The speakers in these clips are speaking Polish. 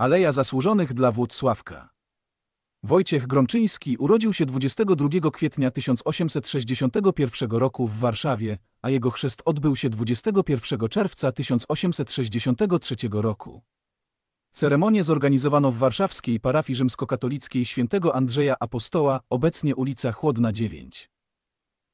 Aleja Zasłużonych dla Włocławka. Wojciech Gromczyński urodził się 22 kwietnia 1861 roku w Warszawie, a jego chrzest odbył się 21 czerwca 1863 roku. Ceremonię zorganizowano w warszawskiej parafii rzymskokatolickiej św. Andrzeja Apostoła, obecnie ulica Chłodna 9.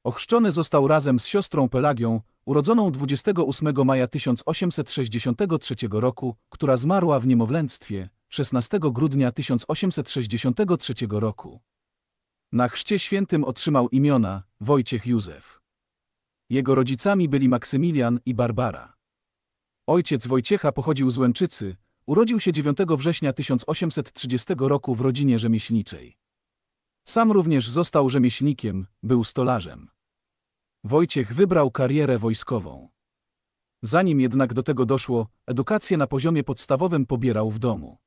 Ochrzczony został razem z siostrą Pelagią, urodzoną 28 maja 1863 roku, która zmarła w niemowlęctwie 16 grudnia 1863 roku. Na chrzcie świętym otrzymał imiona Wojciech Józef. Jego rodzicami byli Maksymilian i Barbara. Ojciec Wojciecha pochodził z Łęczycy, urodził się 9 września 1830 roku w rodzinie rzemieślniczej. Sam również został rzemieślnikiem, był stolarzem. Wojciech wybrał karierę wojskową. Zanim jednak do tego doszło, edukację na poziomie podstawowym pobierał w domu.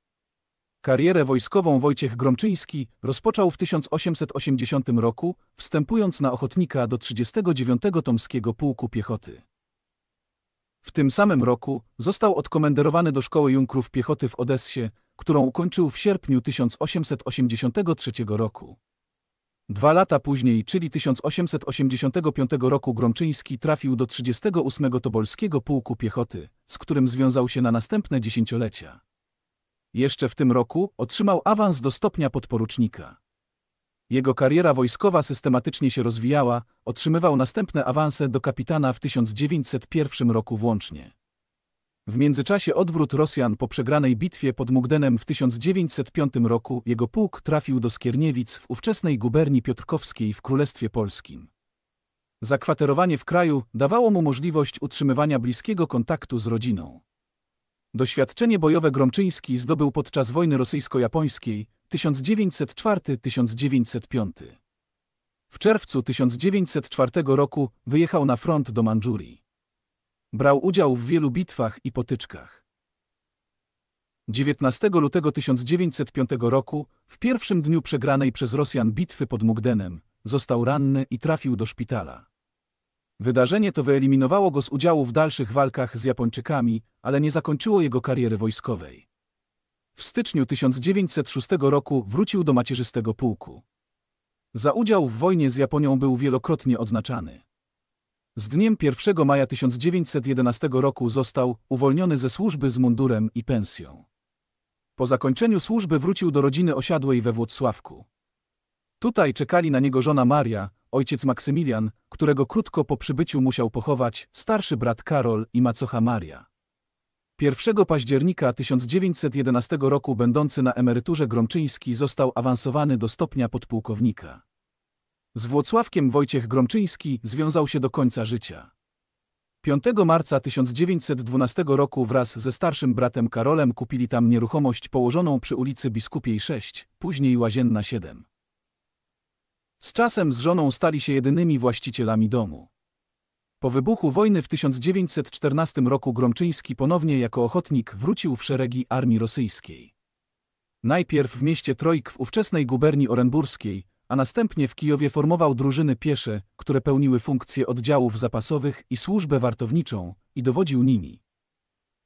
Karierę wojskową Wojciech Gromczyński rozpoczął w 1880 roku, wstępując na ochotnika do 39 Tomskiego Pułku Piechoty. W tym samym roku został odkomenderowany do Szkoły Junkrów Piechoty w Odessie, którą ukończył w sierpniu 1883 roku. Dwa lata później, czyli 1885 roku Gromczyński trafił do 38 Tobolskiego Pułku Piechoty, z którym związał się na następne dziesięciolecia. Jeszcze w tym roku otrzymał awans do stopnia podporucznika. Jego kariera wojskowa systematycznie się rozwijała, otrzymywał następne awanse do kapitana w 1901 roku włącznie. W międzyczasie odwrót Rosjan po przegranej bitwie pod Mugdenem w 1905 roku jego pułk trafił do Skierniewic w ówczesnej guberni piotrkowskiej w Królestwie Polskim. Zakwaterowanie w kraju dawało mu możliwość utrzymywania bliskiego kontaktu z rodziną. Doświadczenie bojowe Gromczyński zdobył podczas wojny rosyjsko-japońskiej 1904-1905. W czerwcu 1904 roku wyjechał na front do Mandżurii. Brał udział w wielu bitwach i potyczkach. 19 lutego 1905 roku, w pierwszym dniu przegranej przez Rosjan bitwy pod Mugdenem, został ranny i trafił do szpitala. Wydarzenie to wyeliminowało go z udziału w dalszych walkach z Japończykami, ale nie zakończyło jego kariery wojskowej. W styczniu 1906 roku wrócił do macierzystego pułku. Za udział w wojnie z Japonią był wielokrotnie odznaczany. Z dniem 1 maja 1911 roku został uwolniony ze służby z mundurem i pensją. Po zakończeniu służby wrócił do rodziny osiadłej we Włocławku. Tutaj czekali na niego żona Maria, ojciec Maksymilian, którego krótko po przybyciu musiał pochować, starszy brat Karol i macocha Maria. 1 października 1911 roku będący na emeryturze Gromczyński został awansowany do stopnia podpułkownika. Z Włocławkiem Wojciech Gromczyński związał się do końca życia. 5 marca 1912 roku wraz ze starszym bratem Karolem kupili tam nieruchomość położoną przy ulicy Biskupiej 6, później Łazienna 7. Z czasem z żoną stali się jedynymi właścicielami domu. Po wybuchu wojny w 1914 roku Gromczyński ponownie jako ochotnik wrócił w szeregi armii rosyjskiej. Najpierw w mieście Trojk w ówczesnej guberni orenburskiej, a następnie w Kijowie formował drużyny piesze, które pełniły funkcje oddziałów zapasowych i służbę wartowniczą i dowodził nimi.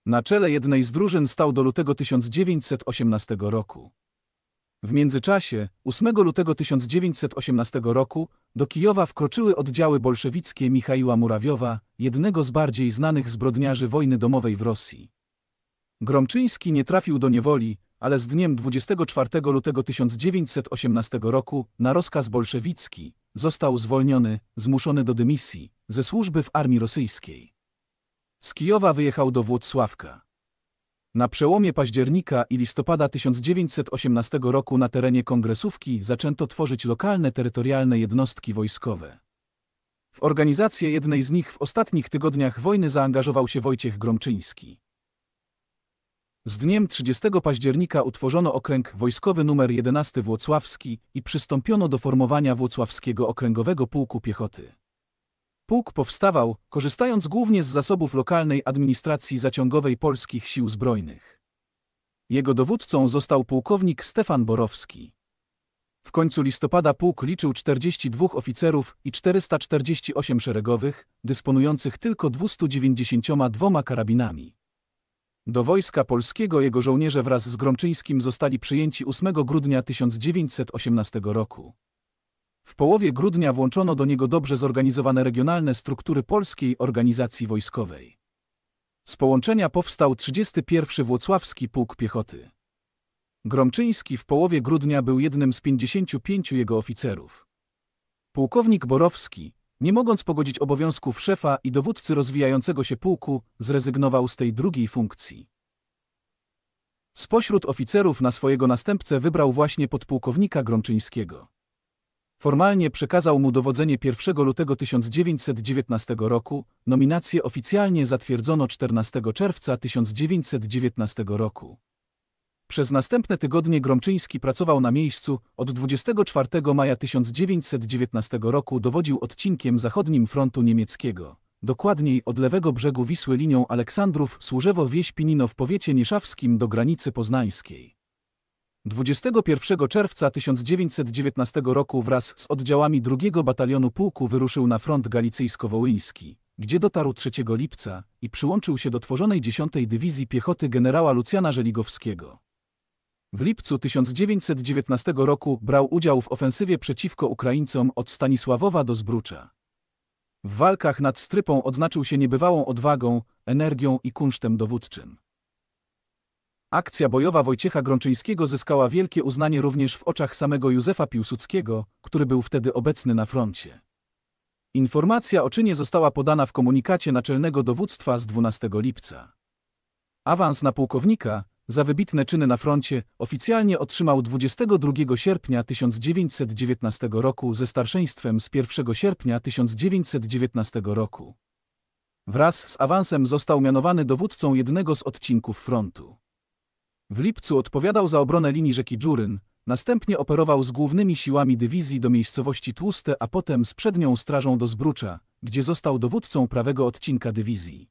Na czele jednej z drużyn stał do lutego 1918 roku. W międzyczasie, 8 lutego 1918 roku, do Kijowa wkroczyły oddziały bolszewickie Michaiła Murawiowa, jednego z bardziej znanych zbrodniarzy wojny domowej w Rosji. Gromczyński nie trafił do niewoli, ale z dniem 24 lutego 1918 roku, na rozkaz bolszewicki, został zwolniony, zmuszony do dymisji, ze służby w armii rosyjskiej. Z Kijowa wyjechał do Włocławka. Na przełomie października i listopada 1918 roku na terenie kongresówki zaczęto tworzyć lokalne terytorialne jednostki wojskowe. W organizację jednej z nich w ostatnich tygodniach wojny zaangażował się Wojciech Gromczyński. Z dniem 30 października utworzono okręg wojskowy nr 11 Włocławski i przystąpiono do formowania Włocławskiego Okręgowego Pułku Piechoty. Pułk powstawał, korzystając głównie z zasobów lokalnej administracji zaciągowej polskich sił zbrojnych. Jego dowódcą został pułkownik Stefan Borowski. W końcu listopada pułk liczył 42 oficerów i 448 szeregowych, dysponujących tylko 292 karabinami. Do Wojska Polskiego jego żołnierze wraz z Gromczyńskim zostali przyjęci 8 grudnia 1918 roku. W połowie grudnia włączono do niego dobrze zorganizowane regionalne struktury Polskiej Organizacji Wojskowej. Z połączenia powstał 31 Włocławski Pułk Piechoty. Gromczyński w połowie grudnia był jednym z 55 jego oficerów. Pułkownik Borowski, nie mogąc pogodzić obowiązków szefa i dowódcy rozwijającego się pułku, zrezygnował z tej drugiej funkcji. Spośród oficerów na swojego następcę wybrał właśnie podpułkownika Gromczyńskiego. Formalnie przekazał mu dowodzenie 1 lutego 1919 roku, nominację oficjalnie zatwierdzono 14 czerwca 1919 roku. Przez następne tygodnie Gromczyński pracował na miejscu. Od 24 maja 1919 roku dowodził odcinkiem zachodnim frontu niemieckiego. Dokładniej od lewego brzegu Wisły linią Aleksandrów służewo wieś Pinino w powiecie nieszawskim do granicy poznańskiej. 21 czerwca 1919 roku wraz z oddziałami II batalionu pułku wyruszył na front galicyjsko-wołyński, gdzie dotarł 3 lipca i przyłączył się do tworzonej 10 Dywizji Piechoty generała Lucjana Żeligowskiego. W lipcu 1919 roku brał udział w ofensywie przeciwko Ukraińcom od Stanisławowa do Zbrucza. W walkach nad Strypą odznaczył się niebywałą odwagą, energią i kunsztem dowódczym. Akcja bojowa Wojciecha Grączyńskiego zyskała wielkie uznanie również w oczach samego Józefa Piłsudskiego, który był wtedy obecny na froncie. Informacja o czynie została podana w komunikacie naczelnego dowództwa z 12 lipca. Awans na pułkownika, za wybitne czyny na froncie, oficjalnie otrzymał 22 sierpnia 1919 roku ze starszeństwem z 1 sierpnia 1919 roku. Wraz z awansem został mianowany dowódcą jednego z odcinków frontu. W lipcu odpowiadał za obronę linii rzeki Dżuryn, następnie operował z głównymi siłami dywizji do miejscowości Tłuste, a potem z przednią strażą do Zbrucza, gdzie został dowódcą prawego odcinka dywizji.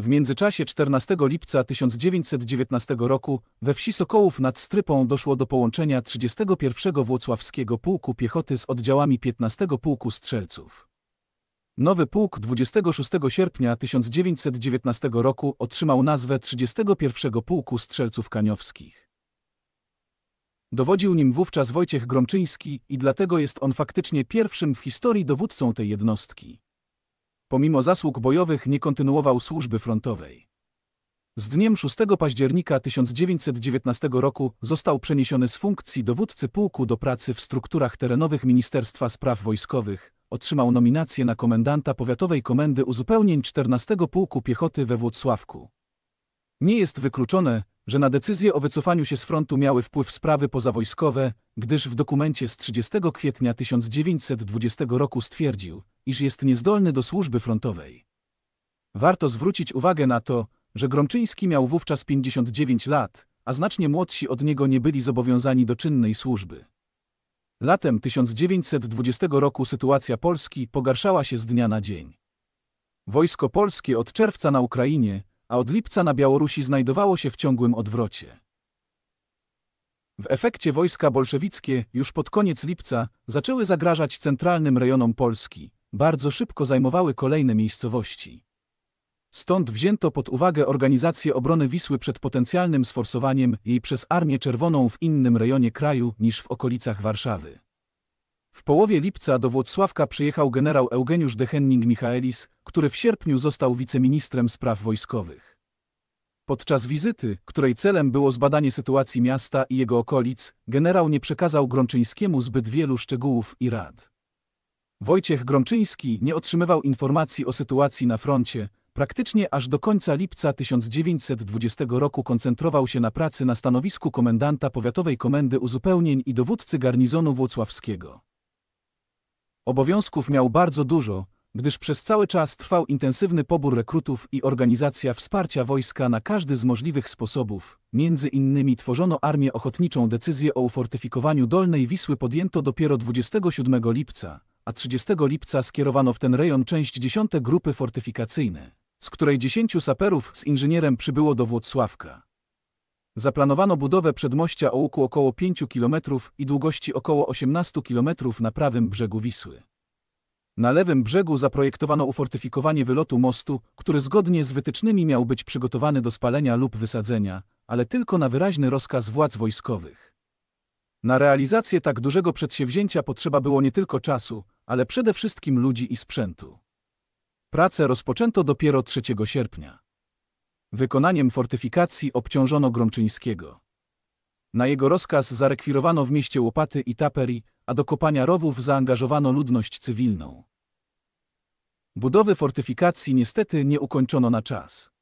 W międzyczasie 14 lipca 1919 roku we wsi Sokołów nad Strypą doszło do połączenia 31 Włocławskiego Pułku Piechoty z oddziałami 15 Pułku Strzelców. Nowy pułk 26 sierpnia 1919 roku otrzymał nazwę 31 Pułku Strzelców Kaniowskich. Dowodził nim wówczas Wojciech Gromczyński i dlatego jest on faktycznie pierwszym w historii dowódcą tej jednostki. Pomimo zasług bojowych nie kontynuował służby frontowej. Z dniem 6 października 1919 roku został przeniesiony z funkcji dowódcy pułku do pracy w strukturach terenowych Ministerstwa Spraw Wojskowych, otrzymał nominację na komendanta Powiatowej Komendy Uzupełnień 14 Pułku Piechoty we Włocławku. Nie jest wykluczone, że na decyzję o wycofaniu się z frontu miały wpływ sprawy pozawojskowe, gdyż w dokumencie z 30 kwietnia 1920 roku stwierdził, iż jest niezdolny do służby frontowej. Warto zwrócić uwagę na to, że Gromczyński miał wówczas 59 lat, a znacznie młodsi od niego nie byli zobowiązani do czynnej służby. Latem 1920 roku sytuacja Polski pogarszała się z dnia na dzień. Wojsko polskie od czerwca na Ukrainie, a od lipca na Białorusi znajdowało się w ciągłym odwrocie. W efekcie wojska bolszewickie już pod koniec lipca zaczęły zagrażać centralnym rejonom Polski, bardzo szybko zajmowały kolejne miejscowości. Stąd wzięto pod uwagę organizację obrony Wisły przed potencjalnym sforsowaniem jej przez Armię Czerwoną w innym rejonie kraju niż w okolicach Warszawy. W połowie lipca do Włocławka przyjechał generał Eugeniusz de Henning Michaelis, który w sierpniu został wiceministrem spraw wojskowych. Podczas wizyty, której celem było zbadanie sytuacji miasta i jego okolic, generał nie przekazał Grączyńskiemu zbyt wielu szczegółów i rad. Wojciech Gromczyński nie otrzymywał informacji o sytuacji na froncie, praktycznie aż do końca lipca 1920 roku koncentrował się na pracy na stanowisku komendanta Powiatowej Komendy Uzupełnień i dowódcy garnizonu włocławskiego. Obowiązków miał bardzo dużo, gdyż przez cały czas trwał intensywny pobór rekrutów i organizacja wsparcia wojska na każdy z możliwych sposobów. Między innymi tworzono armię ochotniczą, decyzję o ufortyfikowaniu Dolnej Wisły podjęto dopiero 27 lipca, a 30 lipca skierowano w ten rejon część 10 grupy fortyfikacyjnej, z której 10 saperów z inżynierem przybyło do Włocławka. Zaplanowano budowę przedmościa o łuku około 5 km i długości około 18 km na prawym brzegu Wisły. Na lewym brzegu zaprojektowano ufortyfikowanie wylotu mostu, który zgodnie z wytycznymi miał być przygotowany do spalenia lub wysadzenia, ale tylko na wyraźny rozkaz władz wojskowych. Na realizację tak dużego przedsięwzięcia potrzeba było nie tylko czasu, ale przede wszystkim ludzi i sprzętu. Prace rozpoczęto dopiero 3 sierpnia. Wykonaniem fortyfikacji obciążono Gromczyńskiego. Na jego rozkaz zarekwirowano w mieście łopaty i taperi, a do kopania rowów zaangażowano ludność cywilną. Budowy fortyfikacji niestety nie ukończono na czas.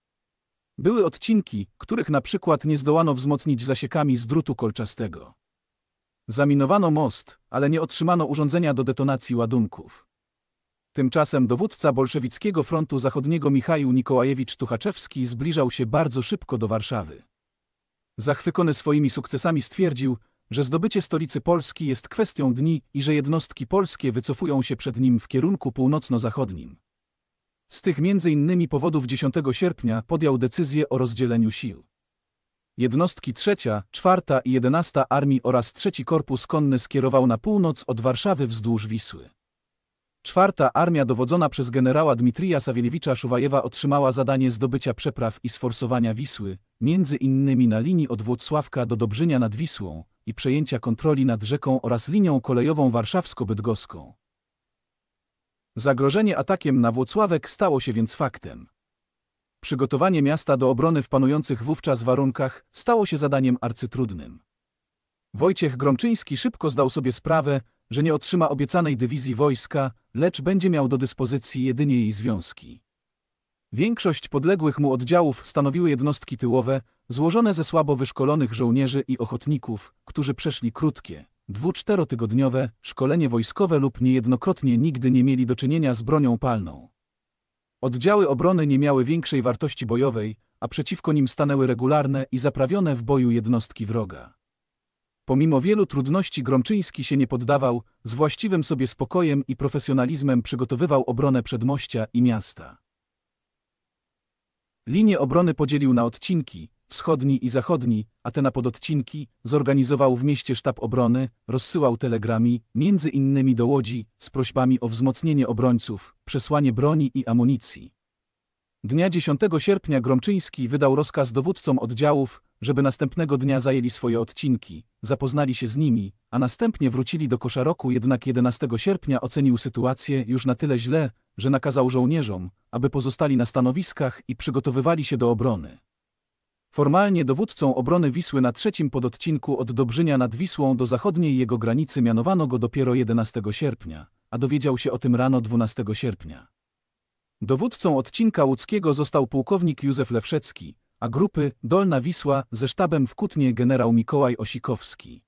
Były odcinki, których na przykład nie zdołano wzmocnić zasiekami z drutu kolczastego. Zaminowano most, ale nie otrzymano urządzenia do detonacji ładunków. Tymczasem dowódca bolszewickiego frontu zachodniego Michał Nikołajewicz Tuchaczewski zbliżał się bardzo szybko do Warszawy. Zachwycony swoimi sukcesami stwierdził, że zdobycie stolicy Polski jest kwestią dni i że jednostki polskie wycofują się przed nim w kierunku północno-zachodnim. Z tych między innymi powodów 10 sierpnia podjął decyzję o rozdzieleniu sił. Jednostki trzecia, czwarta i jedenasta Armii oraz trzeci Korpus Konny skierował na północ od Warszawy wzdłuż Wisły. Czwarta Armia dowodzona przez generała Dmitrija Sawielewicza Szuwajewa otrzymała zadanie zdobycia przepraw i sforsowania Wisły, między innymi na linii od Włocławka do Dobrzynia nad Wisłą i przejęcia kontroli nad rzeką oraz linią kolejową warszawsko-bydgoską. Zagrożenie atakiem na Włocławek stało się więc faktem. Przygotowanie miasta do obrony w panujących wówczas warunkach stało się zadaniem arcytrudnym. Wojciech Gromczyński szybko zdał sobie sprawę, że nie otrzyma obiecanej dywizji wojska, lecz będzie miał do dyspozycji jedynie jej związki. Większość podległych mu oddziałów stanowiły jednostki tyłowe, złożone ze słabo wyszkolonych żołnierzy i ochotników, którzy przeszli krótkie, dwu-czterotygodniowe szkolenie wojskowe lub niejednokrotnie nigdy nie mieli do czynienia z bronią palną. Oddziały obrony nie miały większej wartości bojowej, a przeciwko nim stanęły regularne i zaprawione w boju jednostki wroga. Pomimo wielu trudności Gromczyński się nie poddawał, z właściwym sobie spokojem i profesjonalizmem przygotowywał obronę przedmościa i miasta. Linię obrony podzielił na odcinki, wschodni i zachodni, te na pododcinki, zorganizował w mieście sztab obrony, rozsyłał telegrami, między innymi do Łodzi, z prośbami o wzmocnienie obrońców, przesłanie broni i amunicji. Dnia 10 sierpnia Gromczyński wydał rozkaz dowódcom oddziałów, żeby następnego dnia zajęli swoje odcinki, zapoznali się z nimi, a następnie wrócili do Koszaroku, jednak 11 sierpnia ocenił sytuację już na tyle źle, że nakazał żołnierzom, aby pozostali na stanowiskach i przygotowywali się do obrony. Formalnie dowódcą obrony Wisły na trzecim pododcinku od Dobrzynia nad Wisłą do zachodniej jego granicy mianowano go dopiero 11 sierpnia, a dowiedział się o tym rano 12 sierpnia. Dowódcą odcinka łódzkiego został pułkownik Józef Lewszecki, a grupy Dolna Wisła ze sztabem w Kutnie generał Mikołaj Osikowski.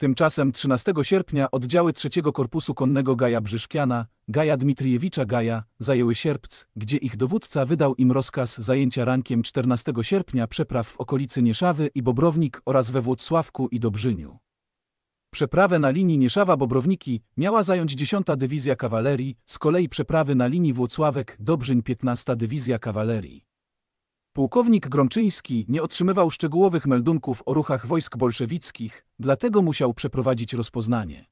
Tymczasem 13 sierpnia oddziały III Korpusu Konnego Gaja Brzyszkiana, Gaja Dmitrijewicza, Gaja, zajęły Sierpc, gdzie ich dowódca wydał im rozkaz zajęcia rankiem 14 sierpnia przepraw w okolicy Nieszawy i Bobrownik oraz we Włocławku i Dobrzyniu. Przeprawę na linii Nieszawa-Bobrowniki miała zająć 10. Dywizja Kawalerii, z kolei przeprawy na linii Włocławek-Dobrzyń 15. Dywizja Kawalerii. Pułkownik Gromczyński nie otrzymywał szczegółowych meldunków o ruchach wojsk bolszewickich, dlatego musiał przeprowadzić rozpoznanie.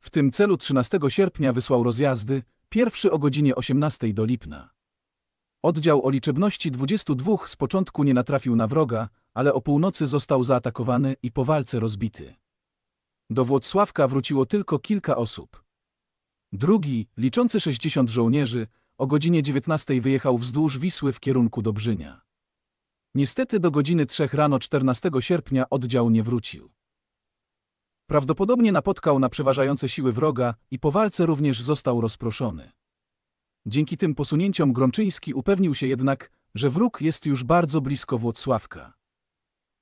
W tym celu 13 sierpnia wysłał rozjazdy, pierwszy o godzinie 18 do Lipna. Oddział o liczebności 22 z początku nie natrafił na wroga, ale o północy został zaatakowany i po walce rozbity. Do Włocławka wróciło tylko kilka osób. Drugi, liczący 60 żołnierzy, o godzinie 19 wyjechał wzdłuż Wisły w kierunku Dobrzynia. Niestety do godziny 3 rano 14 sierpnia oddział nie wrócił. Prawdopodobnie napotkał na przeważające siły wroga i po walce również został rozproszony. Dzięki tym posunięciom Gromczyński upewnił się jednak, że wróg jest już bardzo blisko Włocławka.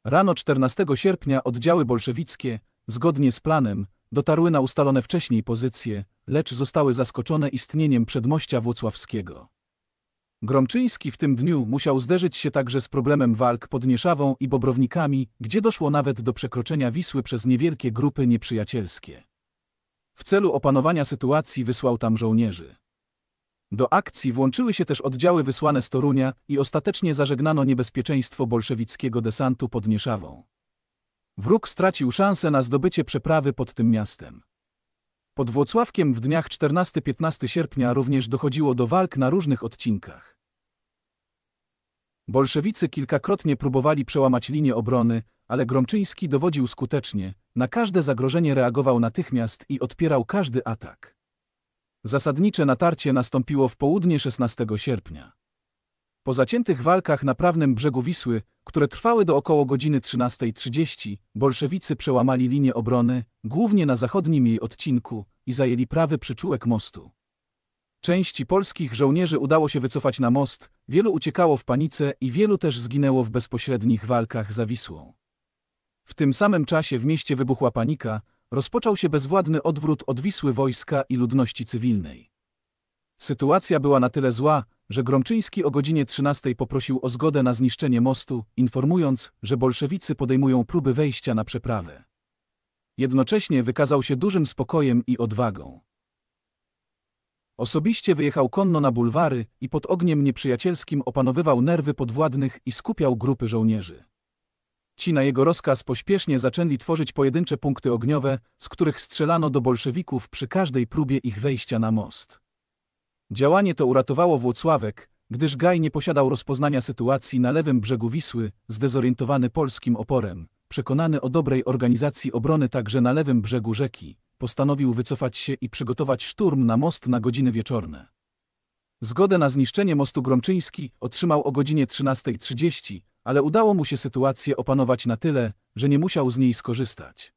Rano 14 sierpnia oddziały bolszewickie, zgodnie z planem, dotarły na ustalone wcześniej pozycje, lecz zostały zaskoczone istnieniem przedmościa włocławskiego. Gromczyński w tym dniu musiał zderzyć się także z problemem walk pod Nieszawą i Bobrownikami, gdzie doszło nawet do przekroczenia Wisły przez niewielkie grupy nieprzyjacielskie. W celu opanowania sytuacji wysłał tam żołnierzy. Do akcji włączyły się też oddziały wysłane z Torunia i ostatecznie zażegnano niebezpieczeństwo bolszewickiego desantu pod Nieszawą. Wróg stracił szansę na zdobycie przeprawy pod tym miastem. Pod Włocławkiem w dniach 14-15 sierpnia również dochodziło do walk na różnych odcinkach. Bolszewicy kilkakrotnie próbowali przełamać linię obrony, ale Gromczyński dowodził skutecznie, na każde zagrożenie reagował natychmiast i odpierał każdy atak. Zasadnicze natarcie nastąpiło w południe 16 sierpnia. Po zaciętych walkach na prawnym brzegu Wisły, które trwały do około godziny 13.30, bolszewicy przełamali linię obrony, głównie na zachodnim jej odcinku, i zajęli prawy przyczółek mostu. Części polskich żołnierzy udało się wycofać na most, wielu uciekało w panice i wielu też zginęło w bezpośrednich walkach za Wisłą. W tym samym czasie w mieście wybuchła panika, rozpoczął się bezwładny odwrót od Wisły wojska i ludności cywilnej. Sytuacja była na tyle zła, że Gromczyński o godzinie 13 poprosił o zgodę na zniszczenie mostu, informując, że bolszewicy podejmują próby wejścia na przeprawę. Jednocześnie wykazał się dużym spokojem i odwagą. Osobiście wyjechał konno na bulwary i pod ogniem nieprzyjacielskim opanowywał nerwy podwładnych i skupiał grupy żołnierzy. Ci na jego rozkaz pośpiesznie zaczęli tworzyć pojedyncze punkty ogniowe, z których strzelano do bolszewików przy każdej próbie ich wejścia na most. Działanie to uratowało Włocławek, gdyż Gaj nie posiadał rozpoznania sytuacji na lewym brzegu Wisły, zdezorientowany polskim oporem, przekonany o dobrej organizacji obrony także na lewym brzegu rzeki, postanowił wycofać się i przygotować szturm na most na godziny wieczorne. Zgodę na zniszczenie mostu Gromczyński otrzymał o godzinie 13.30, ale udało mu się sytuację opanować na tyle, że nie musiał z niej skorzystać.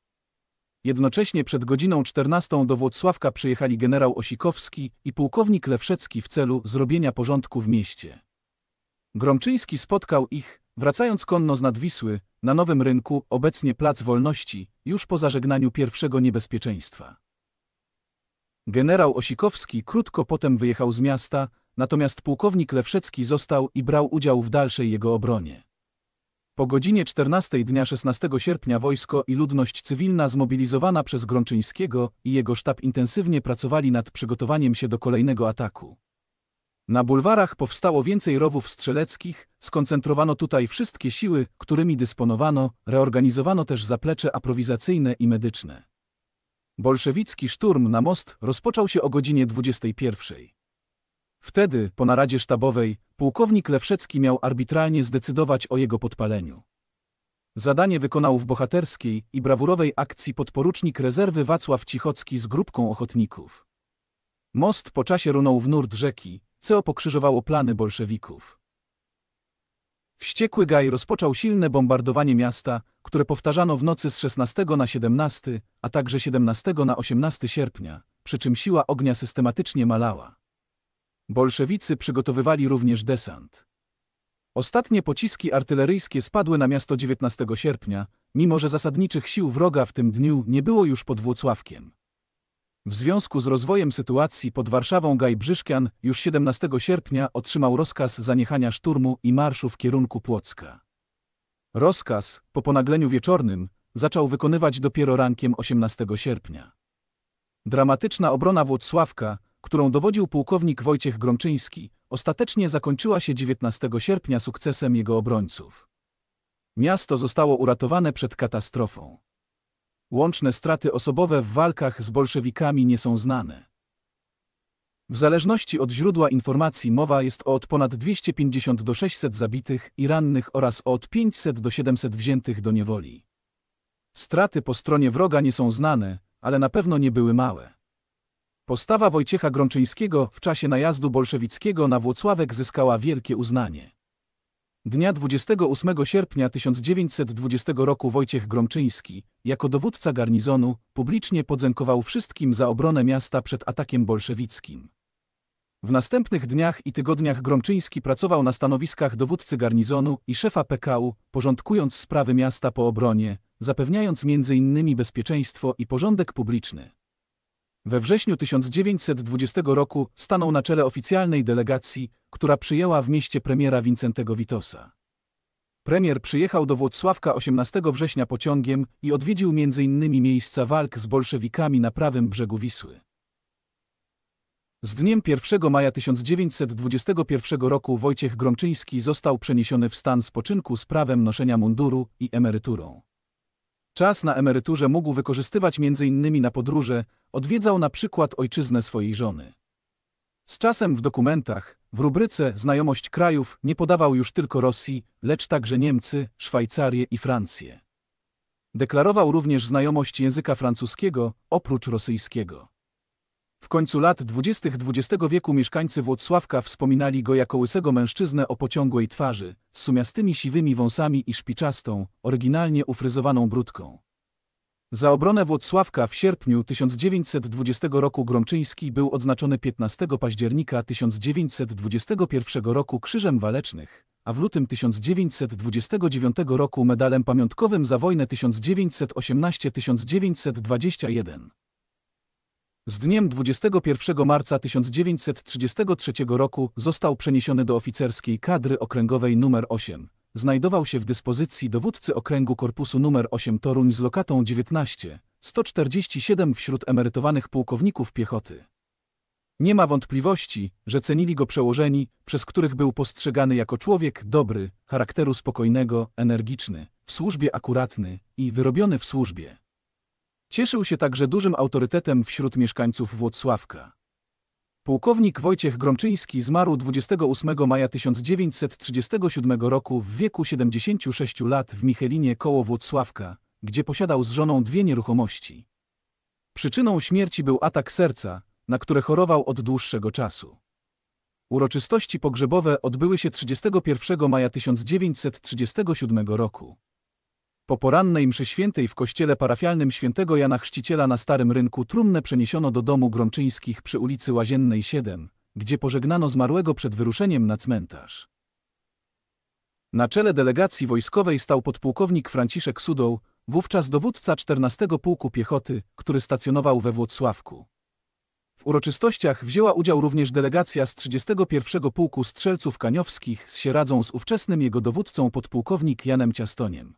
Jednocześnie przed godziną 14 do Włocławka przyjechali generał Osikowski i pułkownik Lewszecki w celu zrobienia porządku w mieście. Gromczyński spotkał ich, wracając konno z Nadwisły, na Nowym Rynku, obecnie Plac Wolności, już po zażegnaniu pierwszego niebezpieczeństwa. Generał Osikowski krótko potem wyjechał z miasta, natomiast pułkownik Lewszecki został i brał udział w dalszej jego obronie. Po godzinie 14 dnia 16 sierpnia wojsko i ludność cywilna zmobilizowana przez Grączyńskiego i jego sztab intensywnie pracowali nad przygotowaniem się do kolejnego ataku. Na bulwarach powstało więcej rowów strzeleckich, skoncentrowano tutaj wszystkie siły, którymi dysponowano, reorganizowano też zaplecze aprowizacyjne i medyczne. Bolszewicki szturm na most rozpoczął się o godzinie 21. Wtedy, po naradzie sztabowej, pułkownik Lewszecki miał arbitralnie zdecydować o jego podpaleniu. Zadanie wykonał w bohaterskiej i brawurowej akcji podporucznik rezerwy Wacław Cichocki z grupką ochotników. Most po czasie runął w nurt rzeki, co pokrzyżowało plany bolszewików. Wściekły Gaj rozpoczął silne bombardowanie miasta, które powtarzano w nocy z 16 na 17, a także 17 na 18 sierpnia, przy czym siła ognia systematycznie malała. Bolszewicy przygotowywali również desant. Ostatnie pociski artyleryjskie spadły na miasto 19 sierpnia, mimo że zasadniczych sił wroga w tym dniu nie było już pod Włocławkiem. W związku z rozwojem sytuacji pod Warszawą Gaj Brzyszkian już 17 sierpnia otrzymał rozkaz zaniechania szturmu i marszu w kierunku Płocka. Rozkaz, po ponagleniu wieczornym, zaczął wykonywać dopiero rankiem 18 sierpnia. Dramatyczna obrona Włocławka, którą dowodził pułkownik Wojciech Grączyński, ostatecznie zakończyła się 19 sierpnia sukcesem jego obrońców. Miasto zostało uratowane przed katastrofą. Łączne straty osobowe w walkach z bolszewikami nie są znane. W zależności od źródła informacji mowa jest o od ponad 250 do 600 zabitych i rannych oraz o od 500 do 700 wziętych do niewoli. Straty po stronie wroga nie są znane, ale na pewno nie były małe. Postawa Wojciecha Grączyńskiego w czasie najazdu bolszewickiego na Włocławek zyskała wielkie uznanie. Dnia 28 sierpnia 1920 roku Wojciech Gromczyński, jako dowódca garnizonu, publicznie podziękował wszystkim za obronę miasta przed atakiem bolszewickim. W następnych dniach i tygodniach Gromczyński pracował na stanowiskach dowódcy garnizonu i szefa PKU, porządkując sprawy miasta po obronie, zapewniając m.in. bezpieczeństwo i porządek publiczny. We wrześniu 1920 roku stanął na czele oficjalnej delegacji, która przyjęła w mieście premiera Wincentego Witosa. Premier przyjechał do Włocławka 18 września pociągiem i odwiedził m.in. miejsca walk z bolszewikami na prawym brzegu Wisły. Z dniem 1 maja 1921 roku Wojciech Gromczyński został przeniesiony w stan spoczynku z prawem noszenia munduru i emeryturą. Czas na emeryturze mógł wykorzystywać m.in. na podróże, odwiedzał na przykład ojczyznę swojej żony. Z czasem w dokumentach, w rubryce Znajomość krajów nie podawał już tylko Rosji, lecz także Niemcy, Szwajcarię i Francję. Deklarował również znajomość języka francuskiego, oprócz rosyjskiego. W końcu lat dwudziestych XX wieku mieszkańcy Włocławka wspominali go jako łysego mężczyznę o pociągłej twarzy, z sumiastymi siwymi wąsami i szpiczastą, oryginalnie ufryzowaną brudką. Za obronę Włocławka w sierpniu 1920 roku Gromczyński był odznaczony 15 października 1921 roku Krzyżem Walecznych, a w lutym 1929 roku medalem pamiątkowym za wojnę 1918-1921. Z dniem 21 marca 1933 roku został przeniesiony do oficerskiej kadry okręgowej nr 8. Znajdował się w dyspozycji dowódcy okręgu korpusu nr 8 Toruń z lokatą 19 147 wśród emerytowanych pułkowników piechoty. Nie ma wątpliwości, że cenili go przełożeni, przez których był postrzegany jako człowiek dobry, charakteru spokojnego, energiczny, w służbie akuratny i wyrobiony w służbie. Cieszył się także dużym autorytetem wśród mieszkańców Włocławka. Pułkownik Wojciech Gromczyński zmarł 28 maja 1937 roku w wieku 76 lat w Michelinie koło Włocławka, gdzie posiadał z żoną dwie nieruchomości. Przyczyną śmierci był atak serca, na które chorował od dłuższego czasu. Uroczystości pogrzebowe odbyły się 31 maja 1937 roku. Po porannej mszy świętej w kościele parafialnym świętego Jana Chrzciciela na Starym Rynku trumnę przeniesiono do domu Gromczyńskich przy ulicy Łaziennej 7, gdzie pożegnano zmarłego przed wyruszeniem na cmentarz. Na czele delegacji wojskowej stał podpułkownik Franciszek Sudoł, wówczas dowódca 14 Pułku Piechoty, który stacjonował we Włocławku. W uroczystościach wzięła udział również delegacja z 31 Pułku Strzelców Kaniowskich z Sieradzą z ówczesnym jego dowódcą podpułkownik Janem Ciastoniem.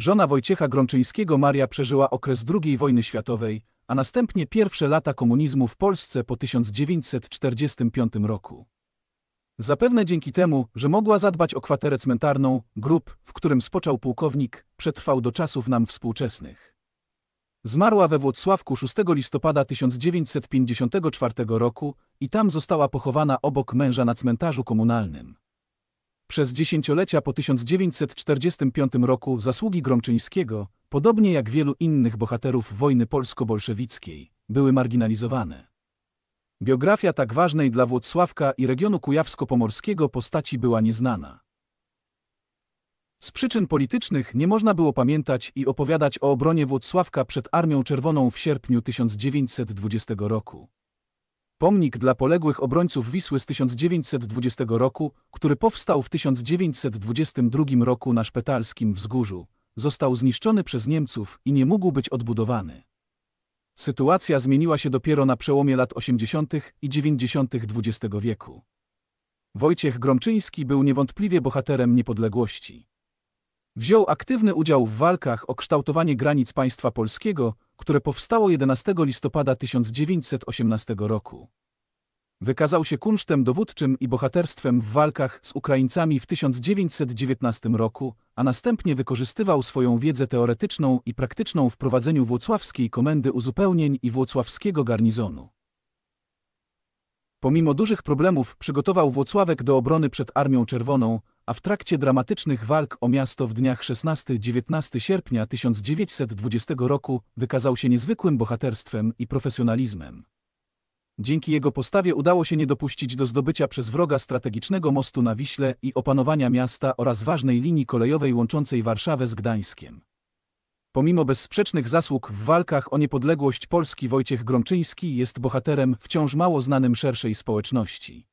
Żona Wojciecha Grączyńskiego Maria przeżyła okres II wojny światowej, a następnie pierwsze lata komunizmu w Polsce po 1945 roku. Zapewne dzięki temu, że mogła zadbać o kwaterę cmentarną, grób, w którym spoczął pułkownik, przetrwał do czasów nam współczesnych. Zmarła we Włocławku 6 listopada 1954 roku i tam została pochowana obok męża na cmentarzu komunalnym. Przez dziesięciolecia po 1945 roku zasługi Gromczyńskiego, podobnie jak wielu innych bohaterów wojny polsko-bolszewickiej, były marginalizowane. Biografia tak ważnej dla Włocławka i regionu kujawsko-pomorskiego postaci była nieznana. Z przyczyn politycznych nie można było pamiętać i opowiadać o obronie Włocławka przed Armią Czerwoną w sierpniu 1920 roku. Pomnik dla poległych obrońców Wisły z 1920 roku, który powstał w 1922 roku na Szpetalskim Wzgórzu, został zniszczony przez Niemców i nie mógł być odbudowany. Sytuacja zmieniła się dopiero na przełomie lat 80. i 90. XX wieku. Wojciech Gromczyński był niewątpliwie bohaterem niepodległości. Wziął aktywny udział w walkach o kształtowanie granic państwa polskiego, które powstało 11 listopada 1918 roku. Wykazał się kunsztem dowódczym i bohaterstwem w walkach z Ukraińcami w 1919 roku, a następnie wykorzystywał swoją wiedzę teoretyczną i praktyczną w prowadzeniu Włocławskiej Komendy Uzupełnień i Włocławskiego Garnizonu. Pomimo dużych problemów przygotował Włocławek do obrony przed Armią Czerwoną, a w trakcie dramatycznych walk o miasto w dniach 16-19 sierpnia 1920 roku wykazał się niezwykłym bohaterstwem i profesjonalizmem. Dzięki jego postawie udało się nie dopuścić do zdobycia przez wroga strategicznego mostu na Wiśle i opanowania miasta oraz ważnej linii kolejowej łączącej Warszawę z Gdańskiem. Pomimo bezsprzecznych zasług w walkach o niepodległość Polski Wojciech Gromczyński jest bohaterem wciąż mało znanym szerszej społeczności.